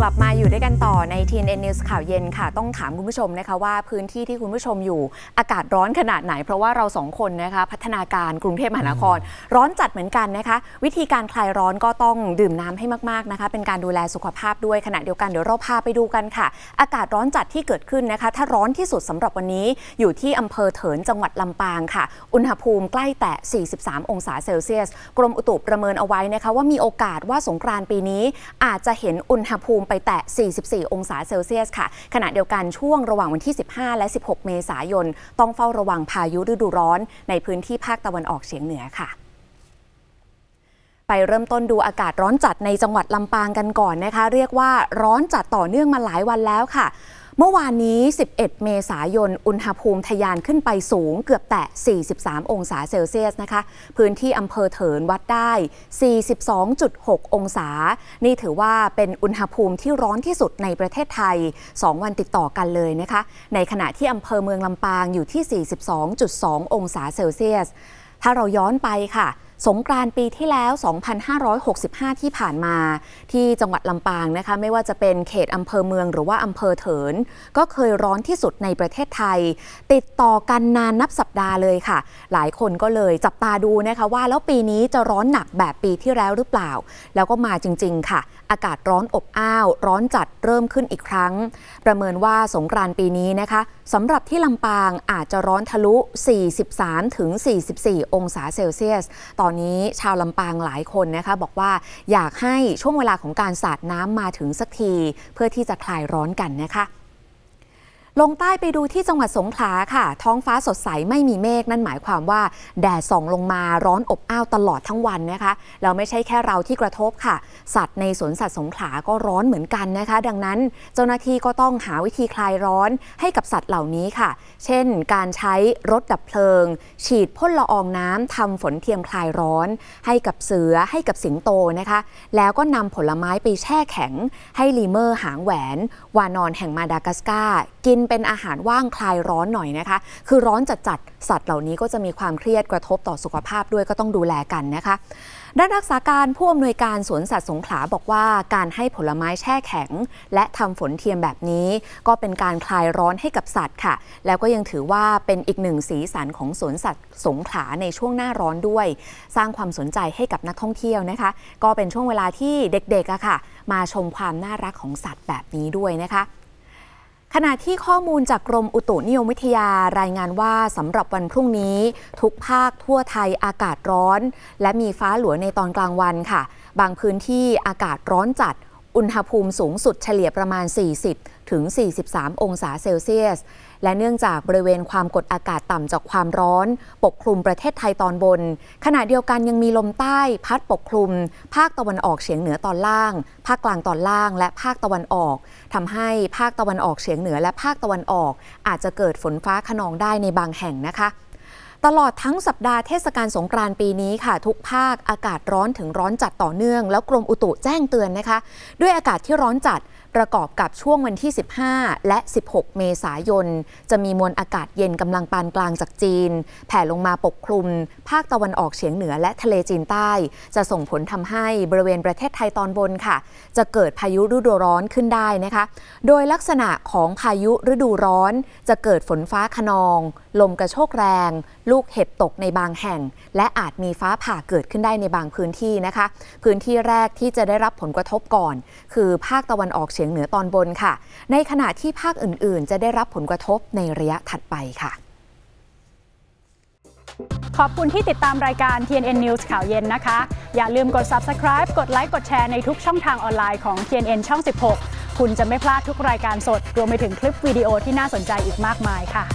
กลับมาอยู่ด้วยกันต่อใน TNN News ข่าวเย็นค่ะต้องถามคุณผู้ชมนะคะว่าพื้นที่ที่คุณผู้ชมอยู่ อากาศร้อนขนาดไหน เพราะว่าเราสองคนนะคะพัฒนาการกรุงเทพมหานครร้อนจัดเหมือนกันนะคะ วิธีการคลายร้อนก็ต้องดื่มน้ำให้มากๆนะคะเป็นการดูแลสุขภาพด้วยขณะเดียวกันเดี๋ยวเราพาไปดูกันค่ะ อากาศร้อนจัดที่เกิดขึ้นนะคะถ้าร้อนที่สุดสำหรับวันนี้ อยู่ที่อำเภอเถิน จังหวัดลำปางค่ะ อุณหภูมิใกล้แตะ43 องศาเซลเซียส กรมอุตุประเมินเอาไว้นะคะว่ามีโอกาสว่าสงกรานต์ปีนี้ อาจจะเห็นอุณณหภูมิไปแตะ 44 องศาเซลเซียส ค่ะ ขณะเดียวกันช่วงระหว่างวันที่ 15 และ 16 เมษายนต้องเฝ้าระวังพายุฤดูร้อน ในพื้นที่ภาคตะวันออกเฉียงเหนือค่ะ ไปเริ่มต้นดูอากาศร้อนจัดในจังหวัดลำปางกันก่อนนะคะ เรียกว่าร้อนจัดต่อเนื่องมาหลายวันแล้วค่ะเมื่อวานนี้ 11 เมษายน อุณหภูมิทยานขึ้นไปสูงเกือบแตะ 43 องศาเซลเซียสนะคะ พื้นที่อำเภอเถินวัดได้ 42.6 องศา นี่ถือว่าเป็นอุณหภูมิที่ร้อนที่สุดในประเทศไทย 2 วันติดต่อกันเลยนะคะ ในขณะที่อำเภอเมืองลำปางอยู่ที่ 42.2 องศาเซลเซียส ถ้าเราย้อนไปค่ะสงกรานปีที่แล้ว 2,565 ที่ผ่านมา ที่จังหวัด ลำปางนะคะ ไม่ว่าจะเป็นเขตอำเภอเมือง หรือว่าอำเภอเถิน ก็เคยร้อนที่สุดในประเทศไทย ติดต่อกันนานนับสัปดาห์เลยค่ะ หลายคนก็เลย จับตาดูนะคะว่าแล้วปีนี้จะร้อนหนักแบบปีที่แล้วหรือเปล่า แล้วก็มาจริงๆ ค่ะ อากาศร้อนอบอ้าว ร้อนจัดเริ่มขึ้นอีกครั้ง ประเมินว่าสงกรานปีนี้นะคะสำหรับที่ลำปางอาจจะร้อนทะลุ 43-44 องศาเซลเซียสตอนอนนี้ชาวลำปางหลายคนนะคะ บอกว่าอยากให้ช่วงเวลาของการสาดน้ำมาถึงสักที เพื่อที่จะคลายร้อนกันนะคะลงใต้ไปดูที่จังหวัดสงขลาค่ะ ท้องฟ้าสดใส ไม่มีเมฆนั่นหมายความว่า แดดส่องลงมาร้อนอบอ้าวตลอดทั้งวันนะคะ เราไม่ใช่แค่เราที่กระทบค่ะ สัตว์ในสวนสัตว์สงขลาก็ร้อนเหมือนกันนะคะ ดังนั้นเจ้าหน้าที่ก็ต้องหาวิธีคลายร้อนให้กับสัตว์เหล่านี้ค่ะ เช่น การใช้รถดับเพลิง ฉีดพ่นละอองน้ำ ทำฝนเทียมคลายร้อน ให้กับเสือให้กับสิงโตนะคะ แล้วก็นำผลไม้ไปแช่แข็ง ให้ลีเมอร์ หางแหวนวานอนแห่งมาดากัสการ์กินเป็นอาหารว่างคลายร้อนหน่อยนะคะ คือร้อนจัดๆ สัตว์เหล่านี้ก็จะมีความเครียดกระทบต่อสุขภาพด้วยก็ต้องดูแลกันนะคะด้านรักษาการผู้อำนวยการสวนสัตว์สงขลาบอกว่าการให้ผลไม้แช่แข็ง และทำฝนเทียมแบบนี้ ก็เป็นการคลายร้อนให้กับสัตว์ค่ะ แล้วก็ยังถือว่าเป็นอีกหนึ่งสีสันของสวนสัตว์สงขลาในช่วงหน้าร้อนด้วย สร้างความสนใจให้กับนักท่องเที่ยวนะคะ ก็เป็นช่วงเวลาที่เด็กๆอะค่ะ มาชมความน่ารักของสัตว์แบบนี้ด้วยนะคะขณะที่ข้อมูลจากกรมอุตุนิยมวิทยารายงานว่าสำหรับวันพรุ่งนี้ทุกภาคทั่วไทยอากาศร้อน และมีฟ้าหลวในตอนกลางวันค่ะ บางพื้นที่อากาศร้อนจัดอุณหภูมิสูงสุดเฉลี่ยประมาณ 40ถึง 43 องศาเซลเซียส และเนื่องจากบริเวณความกดอากาศต่ำจากความร้อน ปกคลุมประเทศไทยตอนบน ขณะเดียวกันยังมีลมใต้ พัดปกคลุม ภาคตะวันออกเฉียงเหนือตอนล่าง ภาคกลางตอนล่างและภาคตะวันออก ทำให้ภาคตะวันออกเฉียงเหนือและภาคตะวันออก อาจจะเกิดฝนฟ้าขนองได้ในบางแห่งนะคะ ตลอดทั้งสัปดาห์เทศกาลสงกรานต์ปีนี้ค่ะ ทุกภาคอากาศร้อนถึงร้อนจัดต่อเนื่อง แล้วกรมอุตุแจ้งเตือนนะคะด้วยอากาศที่ร้อนจัดประกอบกับช่วงวันที่ 15 และ 16 เมษายน จะมีมวลอากาศเย็นกำลังปานกลางจากจีน แผ่ลงมาปกคลุม ภาคตะวันออกเฉียงเหนือและทะเลจีนใต้ จะส่งผลทำให้บริเวณประเทศไทยตอนบนค่ะ จะเกิดพายุฤดูร้อนขึ้นได้นะคะ โดยลักษณะของพายุฤดูร้อน จะเกิดฝนฟ้าขนอง ลมกระโชกแรง ลูกเห็บตกในบางแห่ง และอาจมีฟ้าผ่าเกิดขึ้นได้ในบางพื้นที่นะคะ พื้นที่แรกที่จะได้รับผลกระทบก่อนคือ ภาคตะวันออกเฉียงียงเหนือตอนบนค่ะ ในขณะที่ภาคอื่นๆ จะได้รับผลกระทบในระยะถัดไปค่ะ ขอบคุณที่ติดตามรายการ TNN News ข่าวเย็นนะคะ อย่าลืมกด subscribe กดไลค์กดแชร์ในทุกช่องทางออนไลน์ของ TNN ช่อง 16 คุณจะไม่พลาดทุกรายการสด รวมไปถึงคลิปวิดีโอที่น่าสนใจอีกมากมายค่ะ